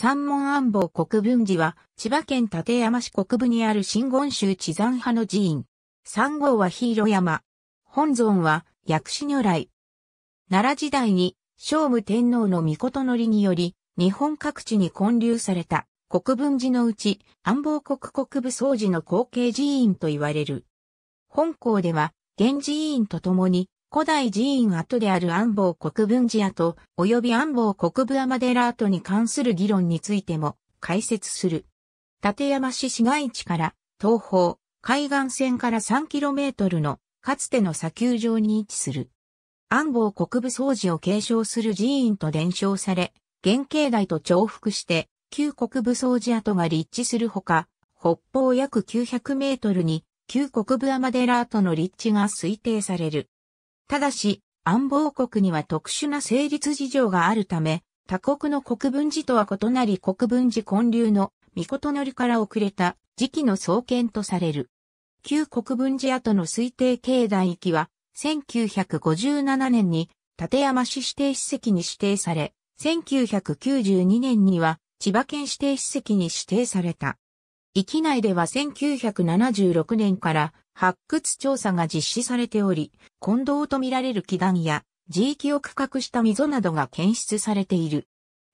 三門安保国分寺は、千葉県立山市国部にある新言宗地山派の寺院。三号は広山。本尊は薬師如来。奈良時代に、聖武天皇の御事のりにより、日本各地に建立された国分寺のうち、安保国国部総寺の後継寺院と言われる。本校では、現寺院とともに、古代寺院跡である安房国分寺跡及び安房国部ラ寺跡に関する議論についても解説する。立山市市街地から東方、海岸線から 3km のかつての砂丘上に位置する。安房国部掃除を継承する寺院と伝承され、原型台と重複して旧国部掃除跡が立地するほか、北方約900メートルに旧国部ラ寺跡の立地が推定される。ただし、安保国には特殊な成立事情があるため、他国の国分寺とは異なり国分寺建立の御事のりから遅れた時期の創建とされる。旧国分寺跡の推定境内域は、1957年に立山市指定史跡に指定され、1992年には千葉県指定史跡に指定された。域内では1976年から発掘調査が実施されており、近藤とみられる気団や地域を区画した溝などが検出されている。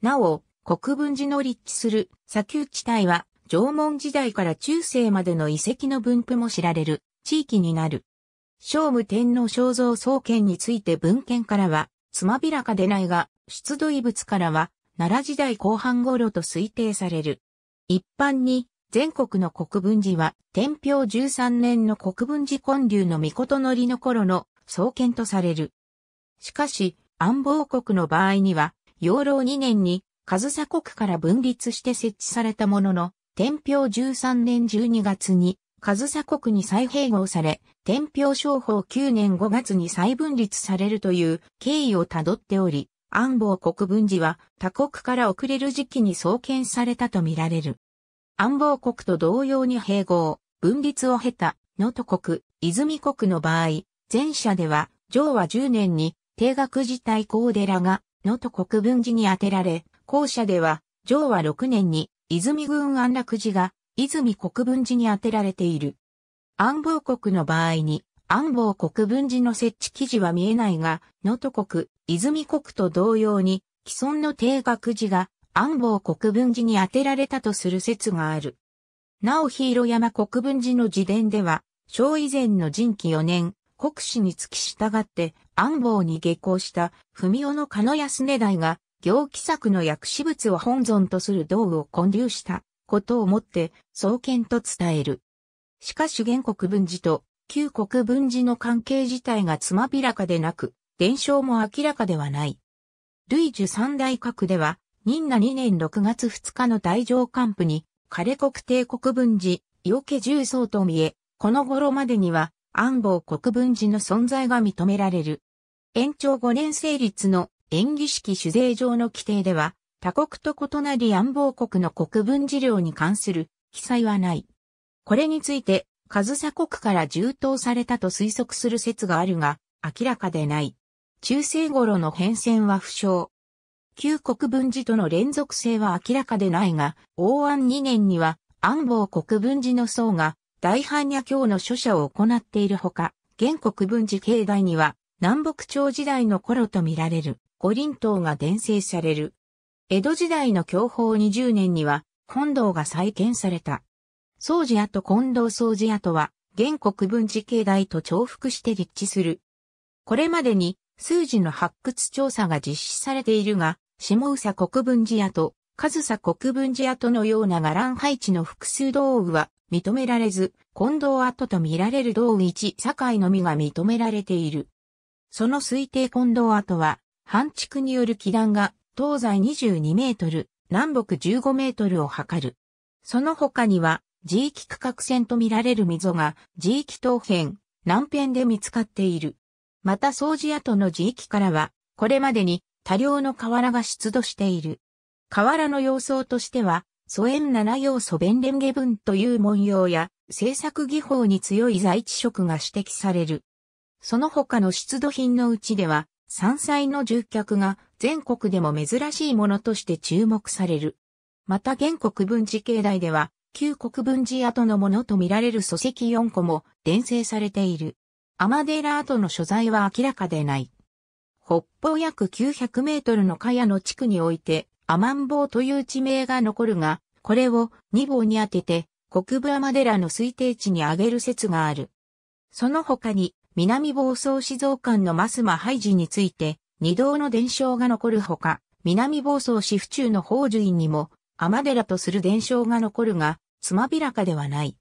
なお、国分寺の立地する砂丘地帯は縄文時代から中世までの遺跡の分布も知られる地域になる。聖武天皇肖像創建について文献からは、つまびらかでないが、出土遺物からは、奈良時代後半頃と推定される。一般に、全国の国分寺は、天平13年の国分寺建立の御事のりの頃の創建とされる。しかし、安保国の場合には、養老2年に、上総国から分立して設置されたものの、天平13年12月に、上総国に再併合され、天平商法9年5月に再分立されるという経緯をたどっており、安保国分寺は他国から遅れる時期に創建されたとみられる。安房国と同様に併合、分立を経た、能登国、泉国の場合、前者では、上和10年に、定額自体高寺が、能登国分寺に充てられ、後者では、上和6年に、泉郡安楽寺が、泉国分寺に充てられている。安房国の場合に、安房国分寺の設置記事は見えないが、能登国、泉国と同様に、既存の定額寺が、安房国分寺に当てられたとする説がある。なお広山国分寺の自伝では、小以前の人気4年、国史に付き従って安房に下校した文雄の鹿野安根代が、行基作の薬師物を本尊とする道具を建立したことをもって、創建と伝える。しかし原国分寺と旧国分寺の関係自体がつまびらかでなく、伝承も明らかではない。類樹三大閣では、任那2年6月2日の大乗官府に、彼国帝国分寺、余家重曹と見え、この頃までには、安房国分寺の存在が認められる。延長5年成立の演技式主税上の規定では、他国と異なり安房国の国分寺領に関する記載はない。これについて、ズサ国から充当されたと推測する説があるが、明らかでない。中世頃の変遷は不詳。旧国分寺との連続性は明らかでないが、王安2年には安房国分寺の僧が大般若経の書写を行っているほか、現国分寺境内には南北朝時代の頃と見られる五輪塔が伝生される。江戸時代の享保20年には本堂が再建された。宗寺跡近藤宗寺跡は、現国分寺境内と重複して立地する。これまでに数字の発掘調査が実施されているが、下宇佐国分寺跡、上佐国分寺跡のような伽藍配置の複数道具は認められず、近藤跡と見られる道具1境のみが認められている。その推定近藤跡は、半築による基壇が東西22メートル、南北15メートルを測る。その他には、地域区画線と見られる溝が地域東辺、南辺で見つかっている。また掃除跡の地域からは、これまでに多量の瓦が出土している。瓦の様相としては、素塩七要素弁連下文という文様や制作技法に強い在地色が指摘される。その他の出土品のうちでは、山菜の住脚が全国でも珍しいものとして注目される。また原国分寺境内では、旧国分寺跡のものとみられる礎石4個も伝承されている。アマデラ跡の所在は明らかでない。北方約900メートルのカヤの地区において、アマンボウという地名が残るが、これを二号に当てて、国部山寺の推定値に上げる説がある。その他に、南房総静岡間のマハ廃寺について、二道の伝承が残るほか、南房総市府中の宝珠院にも、天寺とする伝承が残るが、つまびらかではない。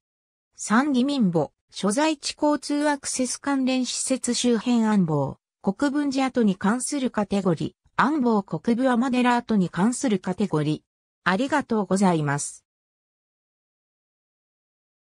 三義民母、所在地交通アクセス関連施設周辺暗号。国分寺跡に関するカテゴリー、安房国分天寺跡に関するカテゴリー。ありがとうございます。